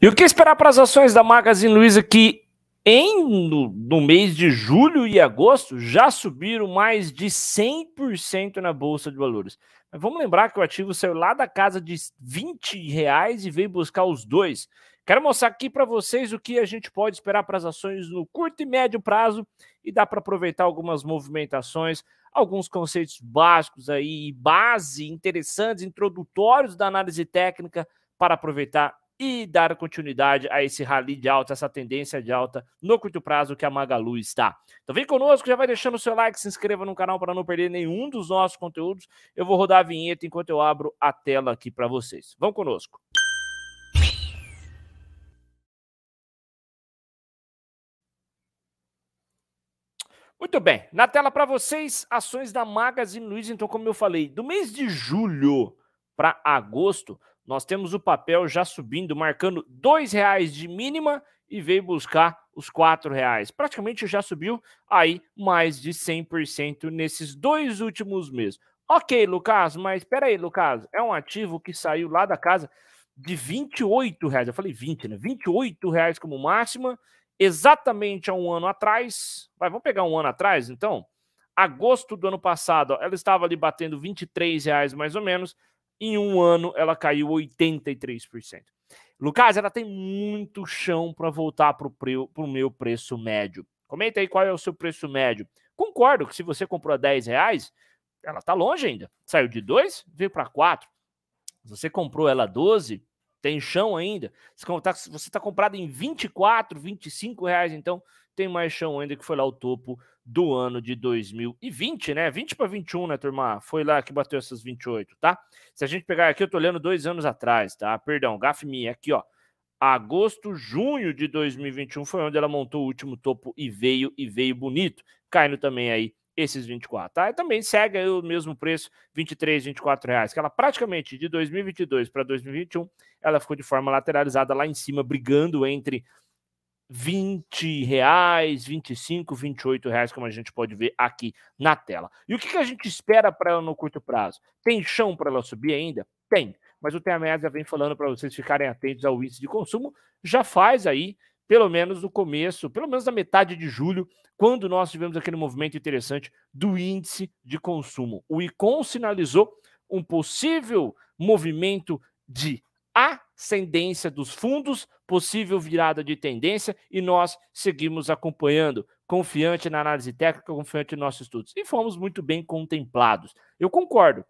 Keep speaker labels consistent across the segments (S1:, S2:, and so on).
S1: E o que esperar para as ações da Magazine Luiza que em no, no, mês de julho e agosto já subiram mais de 100% na bolsa de valores. Mas vamos lembrar que o ativo saiu lá da casa de 20 reais e veio buscar os dois. Quero mostrar aqui para vocês o que a gente pode esperar para as ações no curto e médio prazo e dá para aproveitar algumas movimentações, alguns conceitos básicos aí, base interessantes, introdutórios da análise técnica para aproveitar e dar continuidade a esse rally de alta, essa tendência de alta no curto prazo que a Magalu está. Então vem conosco, já vai deixando o seu like, se inscreva no canal para não perder nenhum dos nossos conteúdos. Eu vou rodar a vinheta enquanto eu abro a tela aqui para vocês. Vão conosco. Muito bem, na tela para vocês, ações da Magazine Luiza. Então, como eu falei, do mês de julho para agosto, nós temos o papel já subindo, marcando R$ reais de mínima e veio buscar os R$ reais. Praticamente já subiu aí mais de 100% nesses dois últimos meses. Ok, Lucas, mas espera aí, Lucas, é um ativo que saiu lá da casa de 28 reais. Eu falei 20, né? 28 reais como máxima, exatamente há um ano atrás. Vai, vamos pegar um ano atrás, então. Agosto do ano passado, ela estava ali batendo 23 reais mais ou menos. Em um ano, ela caiu 83%. Lucas, ela tem muito chão para voltar para o meu preço médio. Comenta aí qual é o seu preço médio. Concordo que se você comprou a 10 reais, ela está longe ainda. Saiu de 2, veio para 4. Se você comprou ela 12, tem chão ainda. Se você está comprado em 24, 25 reais, então tem mais chão ainda, que foi lá o topo do ano de 2020, né? 20 para 21, né, turma? Foi lá que bateu essas 28, tá? Se a gente pegar aqui, eu tô olhando dois anos atrás, tá? Perdão, gafe minha, aqui, ó. Agosto, junho de 2021 foi onde ela montou o último topo e veio, e veio bonito, caindo também aí esses 24, tá? E também segue o mesmo preço, 23, 24 reais, que ela praticamente de 2022 para 2021, ela ficou de forma lateralizada lá em cima, brigando entre 20 reais, 25, 28 reais, como a gente pode ver aqui na tela. E o que, que a gente espera para ela no curto prazo? Tem chão para ela subir ainda? Tem, mas o já vem falando para vocês ficarem atentos ao índice de consumo, já faz aí, pelo menos no começo, pelo menos na metade de julho, quando nós tivemos aquele movimento interessante do índice de consumo. O ICOM sinalizou um possível movimento de ascendência dos fundos, possível virada de tendência, e nós seguimos acompanhando, confiante na análise técnica, confiante nos nossos estudos. E fomos muito bem contemplados. Eu concordo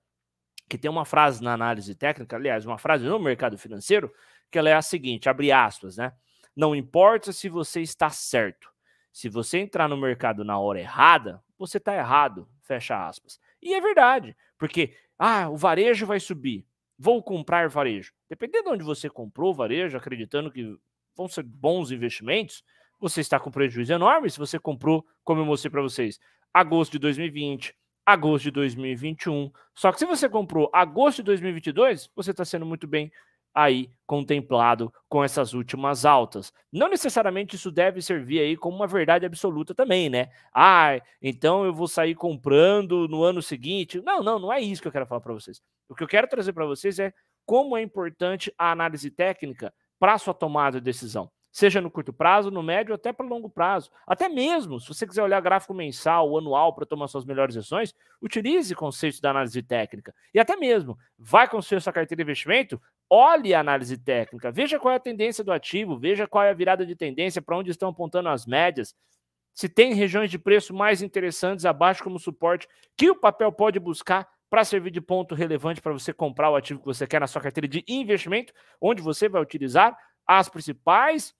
S1: que tem uma frase na análise técnica, aliás, uma frase no mercado financeiro, que ela é a seguinte, abre aspas, né? Não importa se você está certo. Se você entrar no mercado na hora errada, você está errado, fecha aspas. E é verdade, porque ah, o varejo vai subir. Vou comprar varejo. Dependendo de onde você comprou varejo, acreditando que vão ser bons investimentos, você está com prejuízo enorme se você comprou, como eu mostrei para vocês, agosto de 2020, agosto de 2021. Só que se você comprou agosto de 2022, você está sendo muito bem aí contemplado com essas últimas altas. Não necessariamente isso deve servir aí como uma verdade absoluta também, né? Ah, então eu vou sair comprando no ano seguinte. Não, não, não é isso que eu quero falar para vocês. O que eu quero trazer para vocês é como é importante a análise técnica para sua tomada de decisão. Seja no curto prazo, no médio, até para longo prazo. Até mesmo, se você quiser olhar gráfico mensal, anual, para tomar suas melhores decisões, utilize conceitos da análise técnica. E até mesmo, vai construir sua carteira de investimento? olhe a análise técnica, veja qual é a tendência do ativo, veja qual é a virada de tendência, para onde estão apontando as médias, se tem regiões de preço mais interessantes abaixo como suporte, que o papel pode buscar para servir de ponto relevante para você comprar o ativo que você quer na sua carteira de investimento, onde você vai utilizar as principais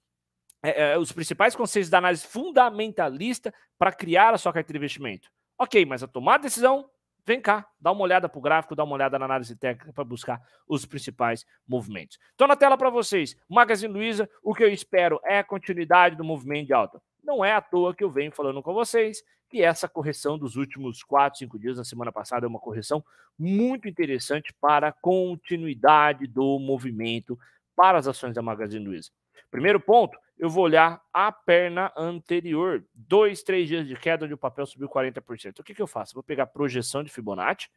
S1: é, é os principais conceitos da análise fundamentalista para criar a sua carteira de investimento. Ok, mas a tomar decisão vem cá, dá uma olhada para o gráfico, dá uma olhada na análise técnica para buscar os principais movimentos. Estou na tela para vocês. Magazine Luiza, o que eu espero é a continuidade do movimento de alta. Não é à toa que eu venho falando com vocês que essa correção dos últimos 4, 5 dias, na semana passada, é uma correção muito interessante para a continuidade do movimento para as ações da Magazine Luiza. Primeiro ponto eu vou olhar a perna anterior. Dois, três dias de queda onde o papel subiu 40%. O que, que eu faço? Vou pegar a projeção de Fibonacci,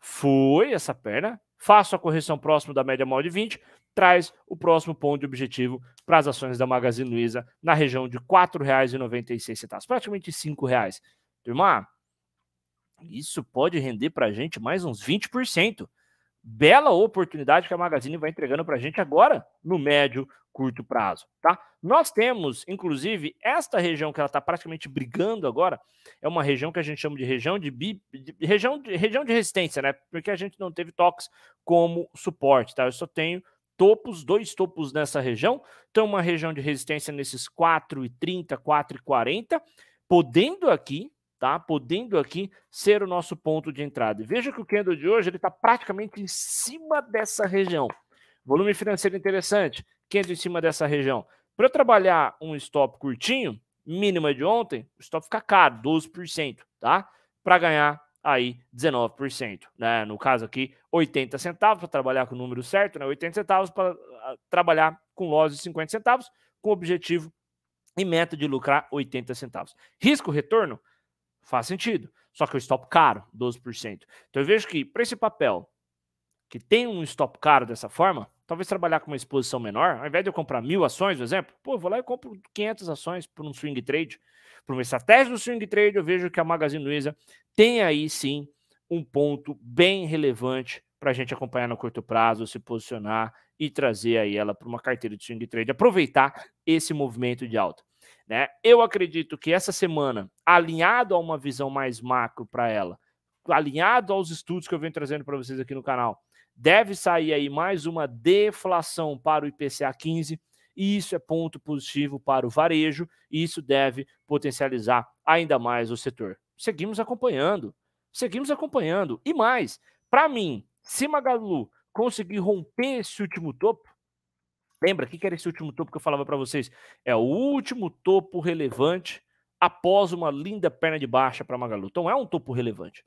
S1: foi essa perna, faço a correção próximo da média móvel de 20, traz o próximo ponto de objetivo para as ações da Magazine Luiza na região de R$ 4,96, praticamente R$ reais. Turma, isso pode render para a gente mais uns 20%. Bela oportunidade que a Magazine vai entregando para a gente agora, no médio, curto prazo, tá? Nós temos, inclusive, esta região que ela está praticamente brigando agora, é uma região que a gente chama de região de, bi, de, região, de região de resistência, né? Porque a gente não teve toques como suporte, tá? Eu só tenho topos, dois topos nessa região. Então, uma região de resistência nesses 4,30, 4,40, podendo aqui, tá? Podendo aqui ser o nosso ponto de entrada. E veja que o candle de hoje ele está praticamente em cima dessa região. Volume financeiro interessante, candle em cima dessa região. Para eu trabalhar um stop curtinho, mínima de ontem, o stop fica caro, 12%, tá? Para ganhar aí 19%, né? No caso aqui, 80 centavos para trabalhar com o número certo, né? 80 centavos para ah, trabalhar com loss de 50 centavos, com objetivo e meta de lucrar 80 centavos. Risco retorno faz sentido, só que o stop caro, 12%. Então eu vejo que para esse papel que tem um stop caro dessa forma, talvez trabalhar com uma exposição menor, ao invés de eu comprar mil ações, por exemplo, pô, vou lá e compro 500 ações por um swing trade, por uma estratégia do swing trade, eu vejo que a Magazine Luiza tem aí sim um ponto bem relevante para a gente acompanhar no curto prazo, se posicionar e trazer aí ela para uma carteira de swing trade, aproveitar esse movimento de alta. Né? Eu acredito que essa semana, alinhado a uma visão mais macro para ela, alinhado aos estudos que eu venho trazendo para vocês aqui no canal, Deve sair aí mais uma deflação para o IPCA 15, e isso é ponto positivo para o varejo, e isso deve potencializar ainda mais o setor. Seguimos acompanhando, seguimos acompanhando. E mais, para mim, se Magalu conseguir romper esse último topo, lembra o que era esse último topo que eu falava para vocês? É o último topo relevante após uma linda perna de baixa para Magalu. Então é um topo relevante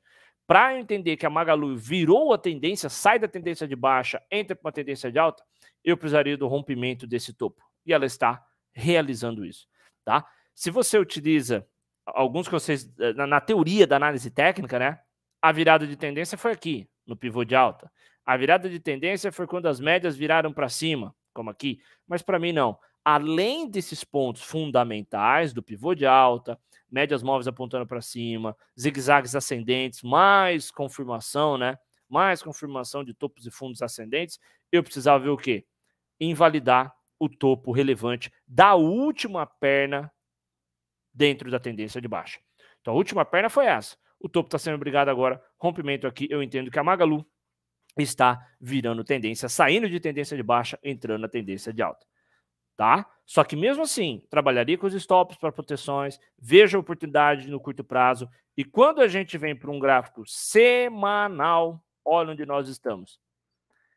S1: para entender que a Magalu virou a tendência, sai da tendência de baixa, entra para uma tendência de alta, eu precisaria do rompimento desse topo. E ela está realizando isso, tá? Se você utiliza alguns que eh, na, na teoria da análise técnica, né? A virada de tendência foi aqui, no pivô de alta. A virada de tendência foi quando as médias viraram para cima, como aqui, mas para mim não. Além desses pontos fundamentais do pivô de alta, médias móveis apontando para cima, zigue-zagues ascendentes, mais confirmação, né? Mais confirmação de topos e fundos ascendentes. Eu precisava ver o quê? Invalidar o topo relevante da última perna dentro da tendência de baixa. Então a última perna foi essa. O topo está sendo obrigado agora. Rompimento aqui, eu entendo que a Magalu está virando tendência, saindo de tendência de baixa, entrando na tendência de alta. Tá? Só que mesmo assim, trabalharia com os stops para proteções, veja a oportunidade no curto prazo. E quando a gente vem para um gráfico semanal, olha onde nós estamos.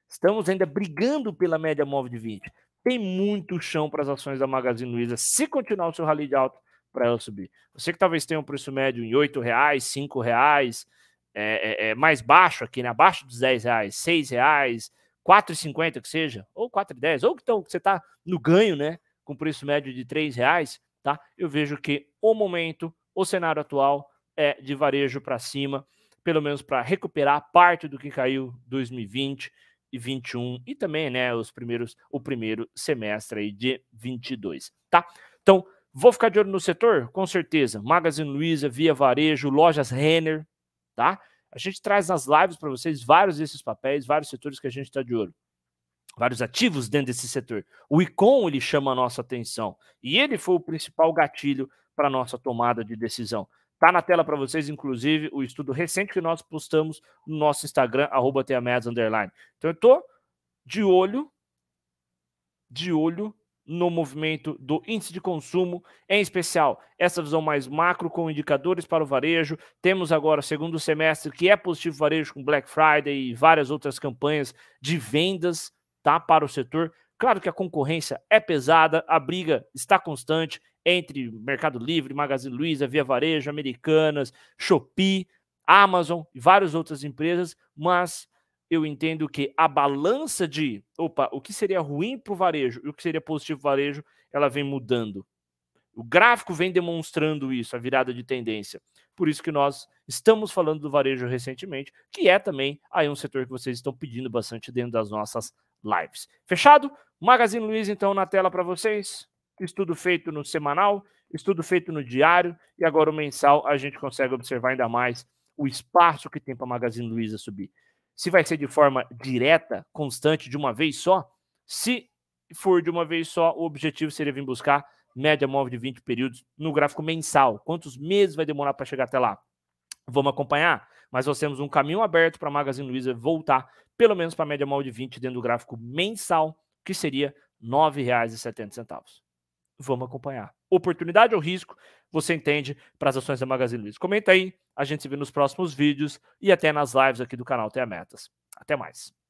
S1: Estamos ainda brigando pela média móvel de 20. Tem muito chão para as ações da Magazine Luiza se continuar o seu rally de alto para ela subir. Você que talvez tenha um preço médio em R$ reais, R$ reais, é, é, é, mais baixo aqui, né? abaixo dos R$ reais, R$ reais, 4,50 que seja, ou 4,10, ou então você está no ganho, né? com preço médio de R$ reais, tá? Eu vejo que o momento, o cenário atual é de varejo para cima, pelo menos para recuperar parte do que caiu 2020 e 21 e também, né, os primeiros o primeiro semestre aí de 22, tá? Então, vou ficar de olho no setor, com certeza. Magazine Luiza, Via Varejo, Lojas Renner, tá? A gente traz nas lives para vocês vários desses papéis, vários setores que a gente está de olho vários ativos dentro desse setor. O ICOM ele chama a nossa atenção e ele foi o principal gatilho para a nossa tomada de decisão. Está na tela para vocês, inclusive, o estudo recente que nós postamos no nosso Instagram, arroba Underline. Então eu estou de olho, de olho no movimento do índice de consumo, em especial essa visão mais macro com indicadores para o varejo. Temos agora segundo semestre que é positivo varejo com Black Friday e várias outras campanhas de vendas tá? Para o setor. Claro que a concorrência é pesada, a briga está constante entre Mercado Livre, Magazine Luiza, Via Varejo, Americanas, Shopee, Amazon e várias outras empresas, mas eu entendo que a balança de opa, o que seria ruim para o varejo e o que seria positivo para o varejo, ela vem mudando. O gráfico vem demonstrando isso, a virada de tendência. Por isso que nós estamos falando do varejo recentemente, que é também aí um setor que vocês estão pedindo bastante dentro das nossas lives. Fechado? Magazine Luiz, então, na tela para vocês. Estudo feito no semanal, estudo feito no diário, e agora o mensal a gente consegue observar ainda mais o espaço que tem para Magazine Luiza subir. Se vai ser de forma direta, constante, de uma vez só, se for de uma vez só, o objetivo seria vir buscar média móvel de 20 períodos no gráfico mensal. Quantos meses vai demorar para chegar até lá? Vamos acompanhar, mas nós temos um caminho aberto para Magazine Luiza voltar pelo menos para a média móvel de 20 dentro do gráfico mensal, que seria R$ 9,70. Vamos acompanhar. Oportunidade ou risco, você entende para as ações da Magazine Luiza. Comenta aí, a gente se vê nos próximos vídeos e até nas lives aqui do canal Tenha Metas. Até mais.